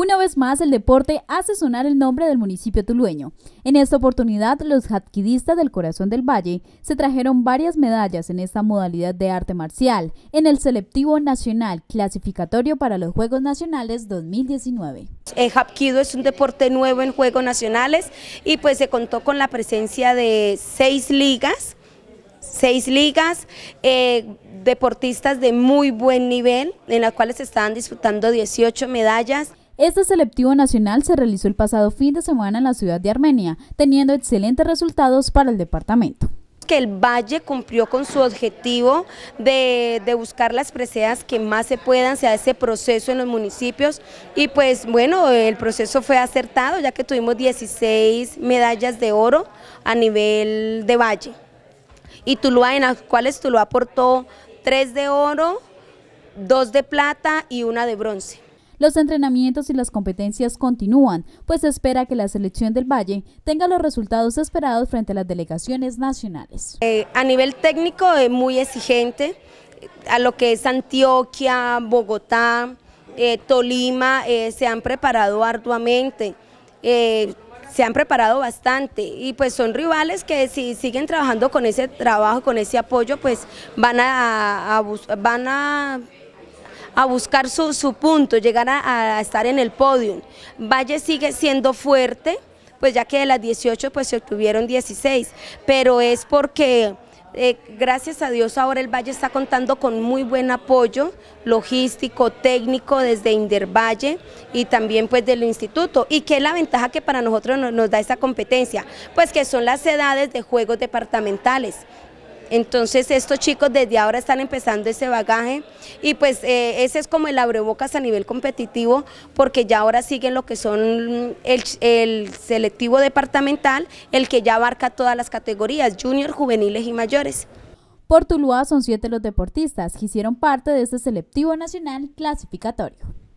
Una vez más, el deporte hace sonar el nombre del municipio tulueño. En esta oportunidad, los hatquidistas del Corazón del Valle se trajeron varias medallas en esta modalidad de arte marcial en el selectivo nacional clasificatorio para los Juegos Nacionales 2019. El hapkido es un deporte nuevo en Juegos Nacionales y pues se contó con la presencia de seis ligas, seis ligas, eh, deportistas de muy buen nivel, en las cuales se estaban disputando 18 medallas. Este selectivo nacional se realizó el pasado fin de semana en la ciudad de Armenia, teniendo excelentes resultados para el departamento que el Valle cumplió con su objetivo de, buscar las preseas que más se puedan, sea ese proceso en los municipios y pues bueno, el proceso fue acertado ya que tuvimos 16 medallas de oro a nivel de Valle y Tuluá, en las cuales Tuluá aportó 3 de oro, 2 de plata y una de bronce. Los entrenamientos y las competencias continúan, pues se espera que la selección del Valle tenga los resultados esperados frente a las delegaciones nacionales. Eh, a nivel técnico es eh, muy exigente, a lo que es Antioquia, Bogotá, eh, Tolima, se han preparado arduamente se han preparado bastante y pues son rivales que si siguen trabajando con ese trabajo, con ese apoyo, pues van a van a a buscar su, punto, llegar a, estar en el podio. Valle sigue siendo fuerte, pues ya que de las 18 pues se obtuvieron 16, pero es porque... Eh, gracias a Dios ahora el Valle está contando con muy buen apoyo logístico, técnico desde Indervalle y también pues del instituto. ¿Y que es la ventaja que para nosotros nos, nos da esta competencia? Pues que son las edades de juegos departamentales. Entonces estos chicos desde ahora están empezando ese bagaje y pues eh, ese es como el abrebocas a nivel competitivo porque ya ahora siguen lo que son el, selectivo departamental, el que ya abarca todas las categorías, junior, juveniles y mayores. Por Tuluá son siete los deportistas que hicieron parte de este selectivo nacional clasificatorio.